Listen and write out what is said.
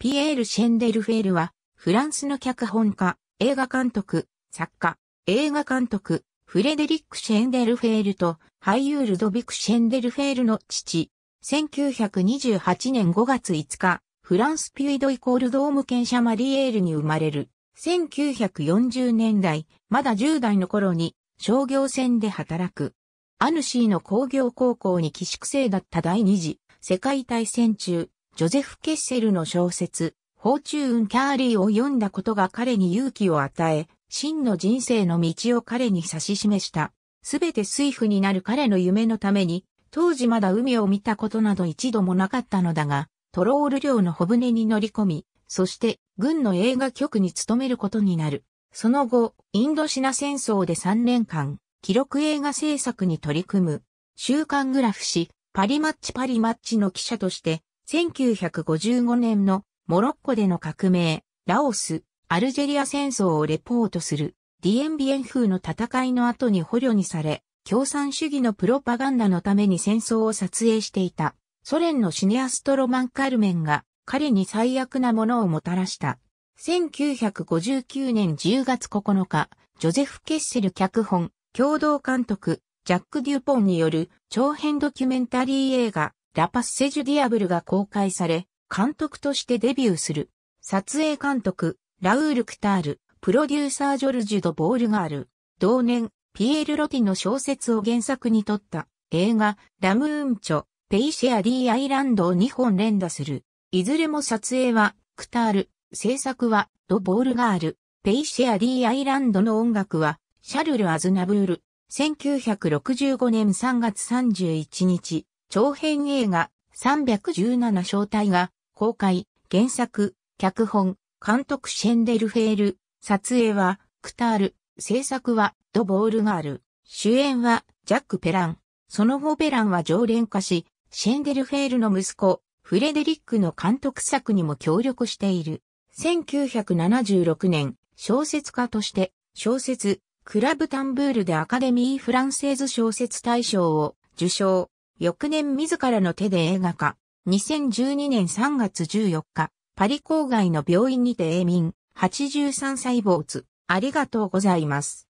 ピエール・シェンデルフェールは、フランスの脚本家、映画監督、作家、映画監督、フレデリック・シェンデルフェールと、俳優ルドビク・シェンデルフェールの父。1928年5月5日、フランス・ピュイドイコールドーム県シャマリエールに生まれる。1940年代、まだ10代の頃に、商業船で働く。アヌシーの工業高校に寄宿生だった第二次世界大戦中、ジョゼフ・ケッセルの小説、フォーチューン・キャーリーを読んだことが彼に勇気を与え、真の人生の道を彼に指し示した。すべて水夫になる彼の夢のために、当時まだ海を見たことなど一度もなかったのだが、トロール漁の小舟に乗り込み、そして軍の映画局に勤めることになる。その後、インドシナ戦争で3年間、記録映画制作に取り組む。週刊グラフ誌、パリマッチパリマッチの記者として、1955年のモロッコでの革命、ラオス、アルジェリア戦争をレポートする、ディエンビエン風の戦いの後に捕虜にされ、共産主義のプロパガンダのために戦争を撮影していた、ソ連のシネアストロマン・カルメンが、彼に最悪なものをもたらした。1959年10月9日、ジョゼフ・ケッセル脚本、共同監督、ジャック・デュポンによる長編ドキュメンタリー映画、ラパッセジュディアブルが公開され、監督としてデビューする。撮影監督、ラウール・クタール、プロデューサージョルジュ・ド・ボールガール、同年、ピエール・ロティの小説を原作に撮った映画、ラムーンチョ、ペイシェア・ディ・アイランドを2本連打する。いずれも撮影は、クタール、制作は、ド・ボールガール、ペイシェア・ディ・アイランドの音楽は、シャルル・アズナブール、1965年3月31日、長編映画317小体が公開、原作、脚本、監督シェンデルフェール、撮影はクタール、制作はドボールガール、主演はジャック・ペラン。その後ペランは常連化し、シェンデルフェールの息子、フレデリックの監督作にも協力している。1976年、小説家として、小説、クラブタンブールでアカデミー・フランセーズ小説大賞を受賞。翌年自らの手で映画化。2012年3月14日、パリ郊外の病院にて永眠、83歳坊主。ありがとうございます。